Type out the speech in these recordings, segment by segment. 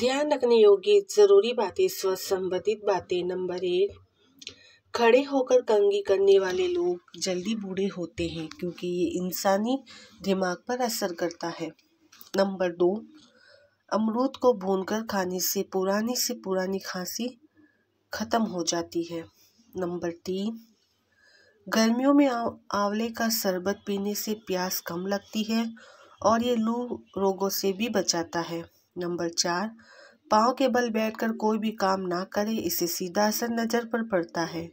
ध्यान रखने योग्य ज़रूरी बातें स्व संबंधित बातें नंबर एक खड़े होकर कंगी करने वाले लोग जल्दी बूढ़े होते हैं क्योंकि ये इंसानी दिमाग पर असर करता है नंबर दो अमरूद को भूनकर खाने से पुरानी से पुरानी खांसी ख़त्म हो जाती है नंबर तीन गर्मियों में आंवले का शरबत पीने से प्यास कम लगती है और ये लू रोगों से भी बचाता है नंबर चार पाँव के बल बैठकर कोई भी काम ना करे इससे सीधा असर नज़र पर पड़ता है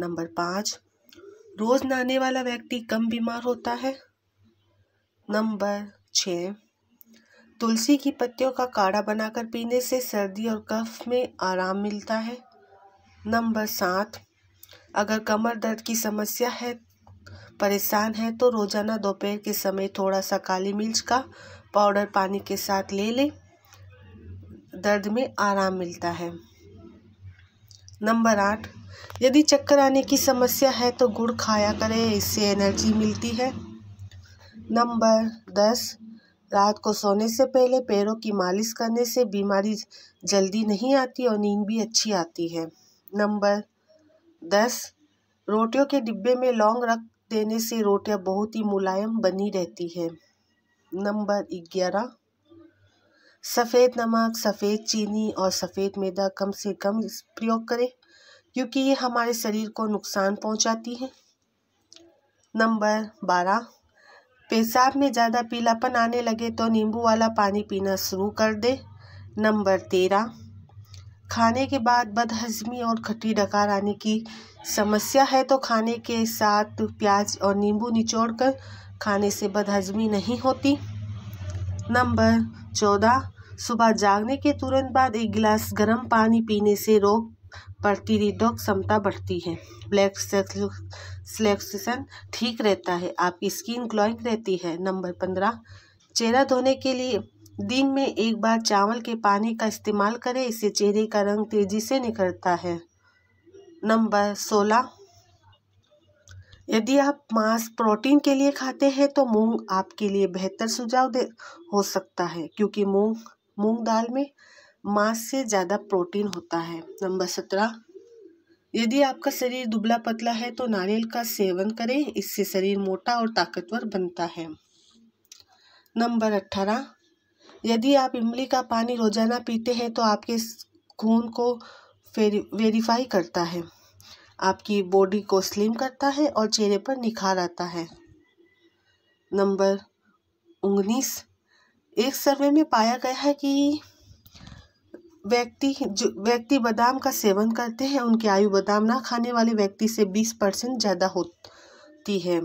नंबर पाँच रोज़ नहाने वाला व्यक्ति कम बीमार होता है नंबर छः तुलसी की पत्तियों का काढ़ा बनाकर पीने से सर्दी और कफ में आराम मिलता है नंबर सात अगर कमर दर्द की समस्या है परेशान है तो रोज़ाना दोपहर के समय थोड़ा सा काली मिर्च का पाउडर पानी के साथ ले लें दर्द में आराम मिलता है नंबर आठ यदि चक्कर आने की समस्या है तो गुड़ खाया करें इससे एनर्जी मिलती है नंबर दस रात को सोने से पहले पैरों की मालिश करने से बीमारी जल्दी नहीं आती और नींद भी अच्छी आती है नंबर दस रोटियों के डिब्बे में लौंग रख देने से रोटियां बहुत ही मुलायम बनी रहती है नंबर ग्यारह सफ़ेद नमक सफ़ेद चीनी और सफ़ेद मैदा कम से कम प्रयोग करें क्योंकि ये हमारे शरीर को नुकसान पहुंचाती है नंबर बारह पेशाब में ज़्यादा पीलापन आने लगे तो नींबू वाला पानी पीना शुरू कर दे नंबर तेरह खाने के बाद बदहजमी और खट्टी डकार आने की समस्या है तो खाने के साथ प्याज और नींबू निचोड़ कर खाने से बदहजमी नहीं होती नंबर चौदह सुबह जागने के तुरंत बाद एक गिलास गर्म पानी पीने से रोग प्रतिरोधक क्षमता बढ़ती है ब्लैक सिलेक्शन ठीक रहता है आपकी स्किन ग्लोइंग रहती है नंबर पंद्रह चेहरा धोने के लिए दिन में एक बार चावल के पानी का इस्तेमाल करें इससे चेहरे का रंग तेजी से निखरता है नंबर सोलह यदि आप मांस प्रोटीन के लिए खाते हैं तो मूंग आपके लिए बेहतर सुझाव दे हो सकता है क्योंकि मूंग मूंग दाल में मांस से ज़्यादा प्रोटीन होता है नंबर सत्रह यदि आपका शरीर दुबला पतला है तो नारियल का सेवन करें इससे शरीर मोटा और ताकतवर बनता है नंबर अट्ठारह यदि आप इमली का पानी रोजाना पीते हैं तो आपके खून को वेरीफाई करता है आपकी बॉडी को स्लिम करता है और चेहरे पर निखार आता है नंबर उन्नीस एक सर्वे में पाया गया है कि व्यक्ति जो व्यक्ति बादाम का सेवन करते हैं उनकी आयु बादाम ना खाने वाले व्यक्ति से बीस परसेंट ज़्यादा होती है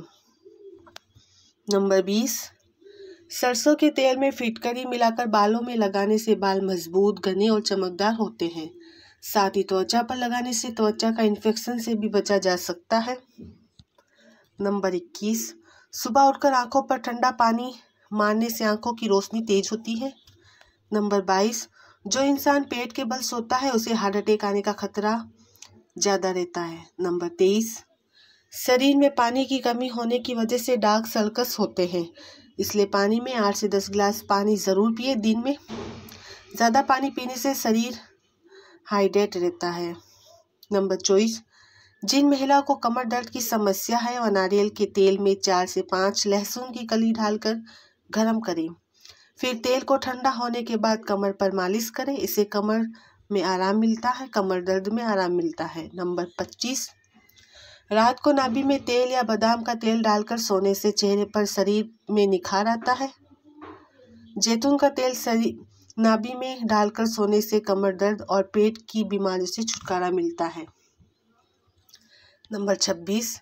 नंबर बीस सरसों के तेल में फिटकरी मिलाकर बालों में लगाने से बाल मजबूत घने और चमकदार होते हैं साथ ही त्वचा पर लगाने से त्वचा का इन्फेक्शन से भी बचा जा सकता है नंबर इक्कीस सुबह उठकर आंखों पर ठंडा पानी मारने से आंखों की रोशनी तेज होती है नंबर बाईस जो इंसान पेट के बल सोता है उसे हार्ट अटैक आने का खतरा ज़्यादा रहता है नंबर तेईस शरीर में पानी की कमी होने की वजह से डार्क सर्कस होते हैं इसलिए पानी में आठ से दस गिलास पानी ज़रूर पिए दिन में ज़्यादा पानी पीने से शरीर हाइड्रेट रहता है नंबर चौबीस जिन महिलाओं को कमर दर्द की समस्या है वह नारियल के तेल में चार से पाँच लहसुन की कली डालकर गर्म करें फिर तेल को ठंडा होने के बाद कमर पर मालिश करें इसे कमर में आराम मिलता है कमर दर्द में आराम मिलता है नंबर पच्चीस रात को नाभि में तेल या बादाम का तेल डालकर सोने से चेहरे पर शरीर में निखार आता है जैतून का तेल शरीर नाभि में डालकर सोने से कमर दर्द और पेट की बीमारी से छुटकारा मिलता है नंबर छब्बीस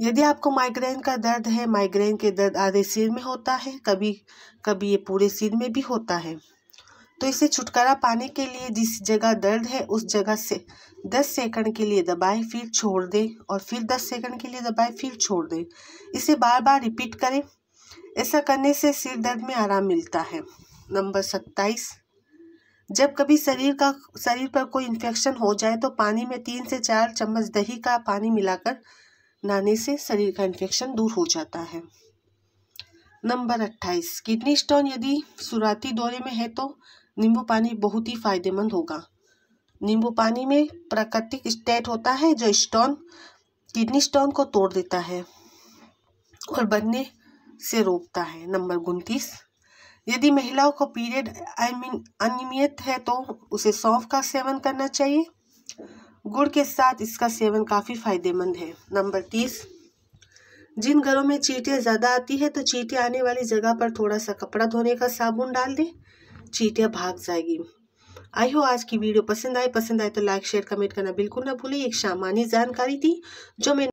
यदि आपको माइग्रेन का दर्द है माइग्रेन के दर्द आधे सिर में होता है कभी कभी ये पूरे सिर में भी होता है तो इसे छुटकारा पाने के लिए जिस जगह दर्द है उस जगह से दस सेकंड के लिए दबाएं फिर छोड़ दें और फिर दस सेकंड के लिए दबाएं फिर छोड़ दें इसे बार बार रिपीट करें ऐसा करने से सिर दर्द में आराम मिलता है नंबर सत्ताईस जब कभी शरीर का शरीर पर कोई इन्फेक्शन हो जाए तो पानी में तीन से चार चम्मच दही का पानी मिलाकर नहाने से शरीर का इन्फेक्शन दूर हो जाता है नंबर अट्ठाईस किडनी स्टोन यदि शुरुआती दौरे में है तो नींबू पानी बहुत ही फायदेमंद होगा नींबू पानी में प्राकृतिक स्टेट होता है जो स्टोन किडनी स्टोन को तोड़ देता है और बनने से रोकता है नंबर उनतीस यदि महिलाओं को पीरियड आई मीन अनियमित है तो उसे सौंफ का सेवन करना चाहिए गुड़ के साथ इसका सेवन काफ़ी फायदेमंद है नंबर तीस जिन घरों में चीटियाँ ज़्यादा आती है तो चीटियाँ आने वाली जगह पर थोड़ा सा कपड़ा धोने का साबुन डाल दें चीटियाँ भाग जाएगी आई हो आज की वीडियो पसंद आए पसंद आए तो लाइक शेयर कमेंट करना बिल्कुल ना भूलें एक सामान्य जानकारी थी जो मैंने